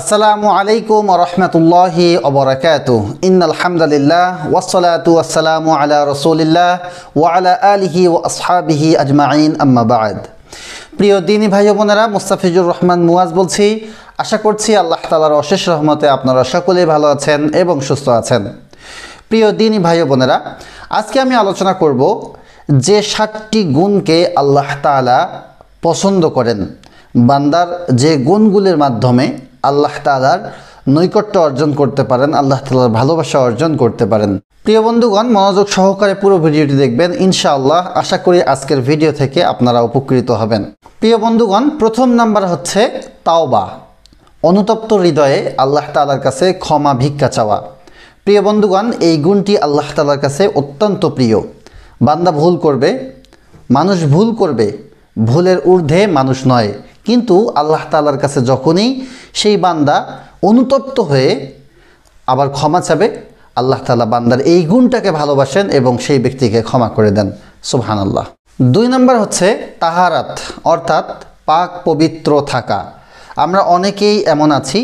আসসালামু আলাইকুম রহমতুল্লাহি অবরাকাত ইন আলহামদুলিল্লাহ ওয়াসলাতু আসসালামু আলা রসুলিল্লাহ আলা আলহি ও আসহাবিহি আজমাইন আম্মাবাদ প্রিয় দিনী ভাই বোনেরা মুস্তাফিজুর রহমান মুয়াজ বলছি আশা করছি আল্লাহ তালার অশেষ রহমতে আপনারা সকলেই ভালো আছেন এবং সুস্থ আছেন প্রিয় দিনী ভাই বোনেরা আজকে আমি আলোচনা করব যে সাতটি গুণকে আল্লাহ তালা পছন্দ করেন বান্দার যে গুণগুলির মাধ্যমে আল্লাহ তালার নৈকট্য অর্জন করতে পারেন আল্লাহ তালার ভালোবাসা অর্জন করতে পারেন প্রিয় বন্ধুগণ মনোযোগ সহকারে পুরো ভিডিওটি দেখবেন ইনশাআল্লাহ আশা করি আজকের ভিডিও থেকে আপনারা উপকৃত হবেন প্রিয় বন্ধুগণ প্রথম নাম্বার হচ্ছে তাওবা অনুতপ্ত হৃদয়ে আল্লাহ তালার কাছে ক্ষমা ভিক্ষা চাওয়া প্রিয় বন্ধুগণ এই গুণটি আল্লাহ তালার কাছে অত্যন্ত প্রিয় বান্দা ভুল করবে মানুষ ভুল করবে ভুলের ঊর্ধ্বে মানুষ নয় কিন্তু আল্লাহ তালার কাছে যখনই সেই বান্দা অনুতপ্ত হয়ে আবার ক্ষমা চাবে আল্লাহ তালা বান্দার এই গুণটাকে ভালোবাসেন এবং সেই ব্যক্তিকে ক্ষমা করে দেন সুহান আল্লাহ দুই নম্বর হচ্ছে তাহারাত অর্থাৎ পাক পবিত্র থাকা আমরা অনেকেই এমন আছি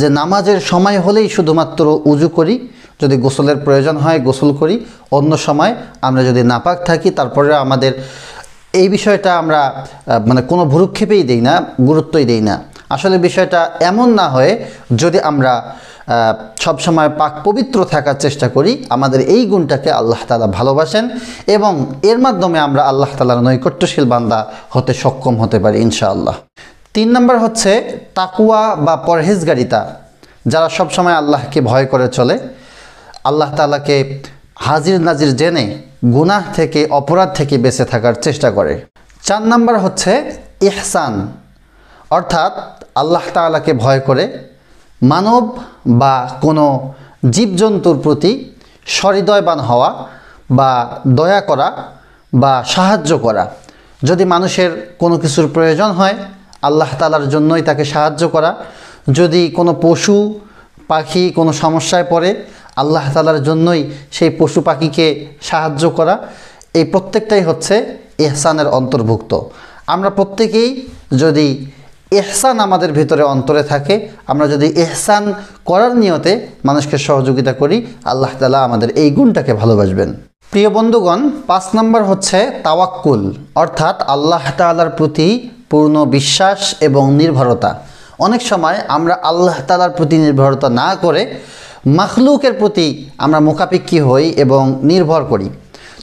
যে নামাজের সময় হলেই শুধুমাত্র উজু করি যদি গোসলের প্রয়োজন হয় গোসল করি অন্য সময় আমরা যদি নাপাক থাকি তারপরে আমাদের এই বিষয়টা আমরা মানে কোনো ভুরুক্ষেপেই দিই না গুরুত্বই দিই না আসলে বিষয়টা এমন না হয়ে যদি আমরা সবসময় পাক পবিত্র থাকার চেষ্টা করি আমাদের এই গুণটাকে আল্লাহ তালা ভালোবাসেন এবং এর মাধ্যমে আমরা আল্লাহ তালার নৈকট্যশীল বান্দা হতে সক্ষম হতে পারি ইনশাআল্লাহ তিন নম্বর হচ্ছে তাকুয়া বা পরহেজগারিতা যারা সবসময় আল্লাহকে ভয় করে চলে আল্লাহ তালাকে হাজির নাজির জেনে গুনাহ থেকে অপরাধ থেকে বেঁচে থাকার চেষ্টা করে চার নাম্বার হচ্ছে ইহসান অর্থাৎ আল্লাহ তালাকে ভয় করে মানব বা কোনো জীবজন্তুর প্রতি সহৃদয়বান হওয়া বা দয়া করা বা সাহায্য করা যদি মানুষের কোনো কিছুর প্রয়োজন হয় আল্লাহ তালার জন্যই তাকে সাহায্য করা যদি কোনো পশু পাখি কোনো সমস্যায় পড়ে আল্লাহ তালার জন্যই সেই পশু পাখিকে সাহায্য করা এই প্রত্যেকটাই হচ্ছে এহসানের অন্তর্ভুক্ত আমরা প্রত্যেকেই যদি এহসান আমাদের ভিতরে অন্তরে থাকে আমরা যদি এহসান করার নিয়তে মানুষকে সহযোগিতা করি আল্লাহ তালা আমাদের এই গুণটাকে ভালোবাসবেন প্রিয় বন্ধুগণ পাঁচ নম্বর হচ্ছে তাওয়াক্কুল অর্থাৎ আল্লাহ তালার প্রতি পূর্ণ বিশ্বাস এবং নির্ভরতা অনেক সময় আমরা আল্লাহ তালার প্রতি নির্ভরতা না করে মাখলুকের প্রতি আমরা মোকাপিক্ষি হই এবং নির্ভর করি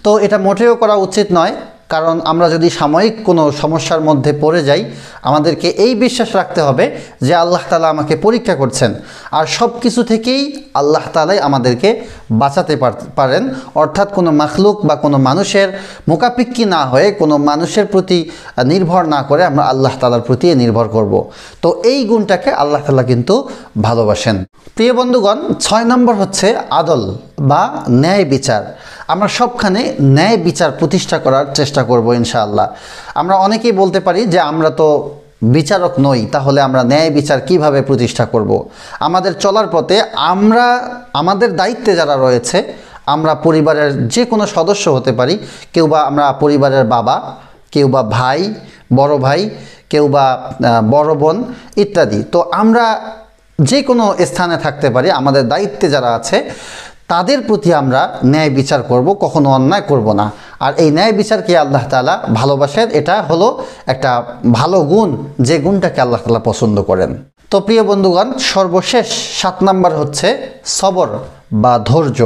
তো এটা মোটেও করা উচিত নয় কারণ আমরা যদি সাময়িক কোনো সমস্যার মধ্যে পড়ে যাই আমাদেরকে এই বিশ্বাস রাখতে হবে যে আল্লাহ তালা আমাকে পরীক্ষা করছেন আর সব কিছু থেকেই আল্লাহ তালাই আমাদেরকে বাঁচাতে পারেন অর্থাৎ কোনো মাখলুক বা কোনো মানুষের মোকাপিক্কি না হয়ে কোনো মানুষের প্রতি নির্ভর না করে আমরা আল্লাহ তালার প্রতি নির্ভর করব। তো এই গুণটাকে আল্লাহ তালা কিন্তু ভালোবাসেন প্রিয় বন্ধুগণ ছয় নম্বর হচ্ছে আদল বা ন্যায় বিচার আমরা সবখানে ন্যায় বিচার প্রতিষ্ঠা করার চেষ্টা করব ইনশাআল্লাহ আমরা অনেকেই বলতে পারি যে আমরা তো বিচারক নই তাহলে আমরা ন্যায় বিচার কিভাবে প্রতিষ্ঠা করব। আমাদের চলার পথে আমরা আমাদের দায়িত্বে যারা রয়েছে আমরা পরিবারের যে কোনো সদস্য হতে পারি কেউ বা আমরা পরিবারের বাবা কেউ বা ভাই বড় ভাই কেউ বা বড় বোন ইত্যাদি তো আমরা যে কোনো স্থানে থাকতে পারি আমাদের দায়িত্বে যারা আছে তাদের প্রতি আমরা ন্যায় বিচার করব কখনো অন্যায় করব না আর এই ন্যায় বিচারকে আল্লাহ তালা ভালোবাসেন এটা হলো একটা ভালো গুণ যে গুণটাকে আল্লাহ তালা পছন্দ করেন তো প্রিয় বন্ধুগণ সর্বশেষ সাত নাম্বার হচ্ছে সবর বা ধৈর্য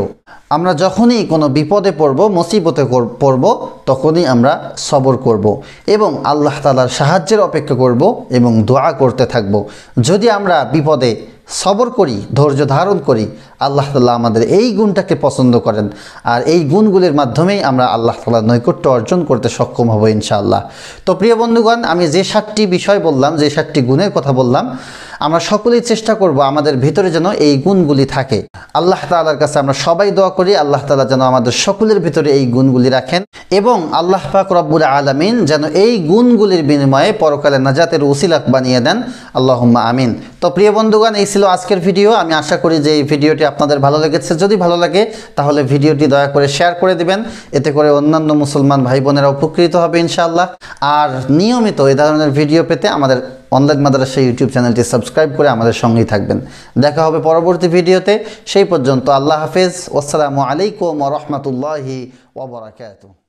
আমরা যখনই কোনো বিপদে পড়ব মুসিবতে পড়ব তখনই আমরা সবর করব এবং আল্লাহ তালার সাহায্যের অপেক্ষা করব এবং দোয়া করতে থাকব যদি আমরা বিপদে সবর করি ধৈর্য ধারণ করি আল্লাহ তালা আমাদের এই গুণটাকে পছন্দ করেন আর এই গুণগুলির মাধ্যমেই আমরা আল্লাহ তালা নৈকট্য অর্জন করতে সক্ষম হব ইনশাআল্লাহ তো প্রিয় বন্ধুগণ আমি যে সাতটি বিষয় বললাম যে সাতটি গুণের কথা বললাম আমরা সকলেই চেষ্টা করব আমাদের ভিতরে যেন এই গুণগুলি থাকে আল্লাহ তালার কাছে আমরা সবাই দোয়া করি আল্লাহ তালা যেন আমাদের সকলের ভিতরে এই গুণগুলি রাখেন এবং আল্লাহ পাক রব্বুল আলমিন যেন এই গুণগুলির বিনিময়ে পরকালে নাজাতের উসিলাক বানিয়ে দেন আল্লাহ আমিন তো প্রিয় বন্ধুগণ এই ছিল আজকের ভিডিও আমি আশা করি যে এই ভিডিওটি আপনাদের ভালো লেগেছে যদি ভালো লাগে তাহলে ভিডিওটি দয়া করে শেয়ার করে দিবেন এতে করে অন্যান্য মুসলমান ভাই বোনেরা উপকৃত হবে ইনশাআল্লাহ আর নিয়মিত এ ধরনের ভিডিও পেতে আমাদের অনলাইন মাদ্রাসা ইউটিউব চ্যানেলটি সাবস্ক্রাইব করে আমাদের সঙ্গেই থাকবেন দেখা হবে পরবর্তী ভিডিওতে সেই পর্যন্ত আল্লাহ হাফেজ আসসালামু আলাইকুম রহমতুল্লাহি ওবরাকাতু